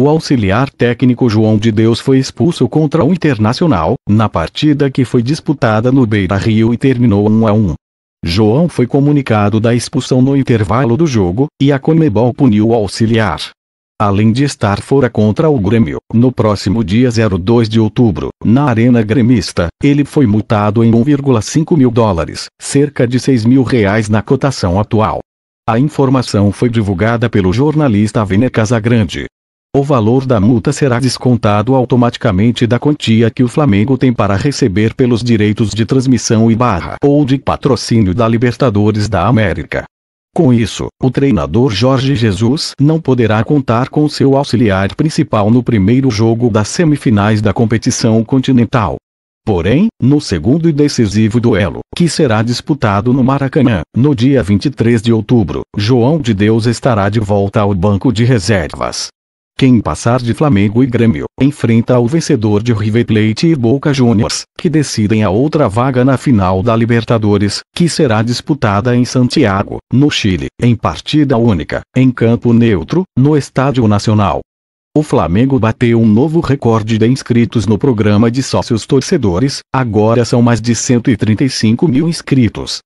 O auxiliar técnico João de Deus foi expulso contra o Internacional, na partida que foi disputada no Beira-Rio e terminou 1 a 1. João foi comunicado da expulsão no intervalo do jogo, e a Comebol puniu o auxiliar. Além de estar fora contra o Grêmio, no próximo dia 02 de outubro, na Arena Gremista, ele foi multado em 1,5 mil dólares, cerca de 6 mil reais na cotação atual. A informação foi divulgada pelo jornalista Vene Casagrande. O valor da multa será descontado automaticamente da quantia que o Flamengo tem para receber pelos direitos de transmissão e barra ou de patrocínio da Libertadores da América. Com isso, o treinador Jorge Jesus não poderá contar com seu auxiliar principal no primeiro jogo das semifinais da competição continental. Porém, no segundo e decisivo duelo, que será disputado no Maracanã, no dia 23 de outubro, João de Deus estará de volta ao banco de reservas. Quem passar de Flamengo e Grêmio, enfrenta o vencedor de River Plate e Boca Juniors, que decidem a outra vaga na final da Libertadores, que será disputada em Santiago, no Chile, em partida única, em campo neutro, no Estádio Nacional. O Flamengo bateu um novo recorde de inscritos no programa de sócios torcedores, agora são mais de 135 mil inscritos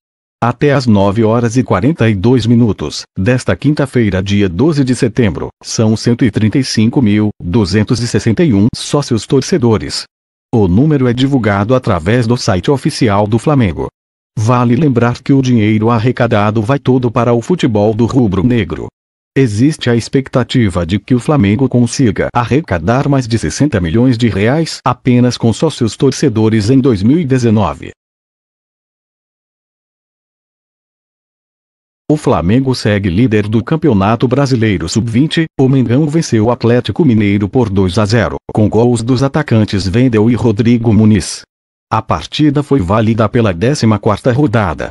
até às 9 horas e 42 minutos desta quinta-feira, dia 12 de setembro, são 135.261 sócios torcedores. O número é divulgado através do site oficial do Flamengo. Vale lembrar que o dinheiro arrecadado vai todo para o futebol do rubro-negro. Existe a expectativa de que o Flamengo consiga arrecadar mais de 60 milhões de reais apenas com sócios torcedores em 2019. O Flamengo segue líder do Campeonato Brasileiro Sub-20. O Mengão venceu o Atlético Mineiro por 2 a 0, com gols dos atacantes Vendel e Rodrigo Muniz. A partida foi válida pela 14ª rodada.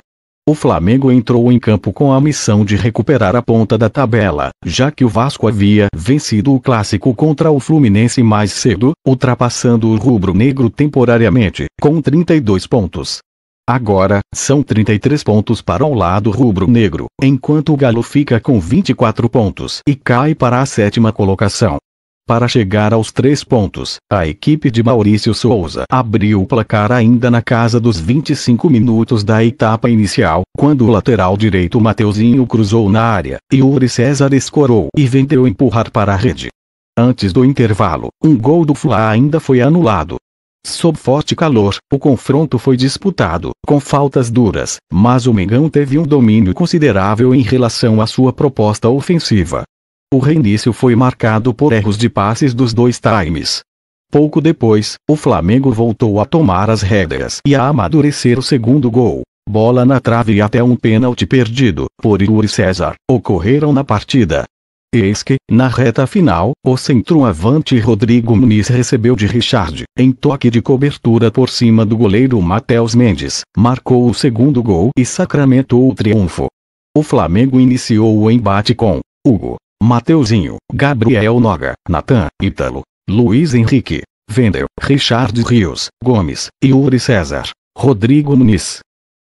O Flamengo entrou em campo com a missão de recuperar a ponta da tabela, já que o Vasco havia vencido o clássico contra o Fluminense mais cedo, ultrapassando o rubro-negro temporariamente, com 32 pontos. Agora, são 33 pontos para o lado rubro-negro, enquanto o Galo fica com 24 pontos e cai para a sétima colocação. Para chegar aos três pontos, a equipe de Maurício Souza abriu o placar ainda na casa dos 25 minutos da etapa inicial, quando o lateral direito Mateuzinho cruzou na área, e Uri César escorou e vendeu empurrar para a rede. Antes do intervalo, um gol do Fla ainda foi anulado, Sob forte calor, o confronto foi disputado, com faltas duras, mas o Mengão teve um domínio considerável em relação à sua proposta ofensiva. O reinício foi marcado por erros de passes dos dois times. Pouco depois, o Flamengo voltou a tomar as rédeas e a amadurecer o segundo gol. Bola na trave e até um pênalti perdido, por Yuri César, ocorreram na partida. Eis que, na reta final, o centroavante Rodrigo Muniz recebeu de Richard, em toque de cobertura por cima do goleiro Matheus Mendes, marcou o segundo gol e sacramentou o triunfo. O Flamengo iniciou o embate com Hugo, Mateuzinho, Gabriel Noga, Natan, Ítalo, Luiz Henrique, Vendel, Richard Rios, Gomes, Yuri César, Rodrigo Muniz,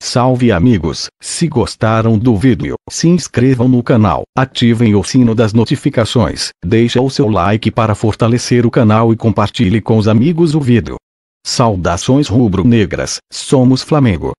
Salve amigos, se gostaram do vídeo, se inscrevam no canal, ativem o sino das notificações, deixa o seu like para fortalecer o canal e compartilhe com os amigos o vídeo. Saudações rubro-negras, somos Flamengo.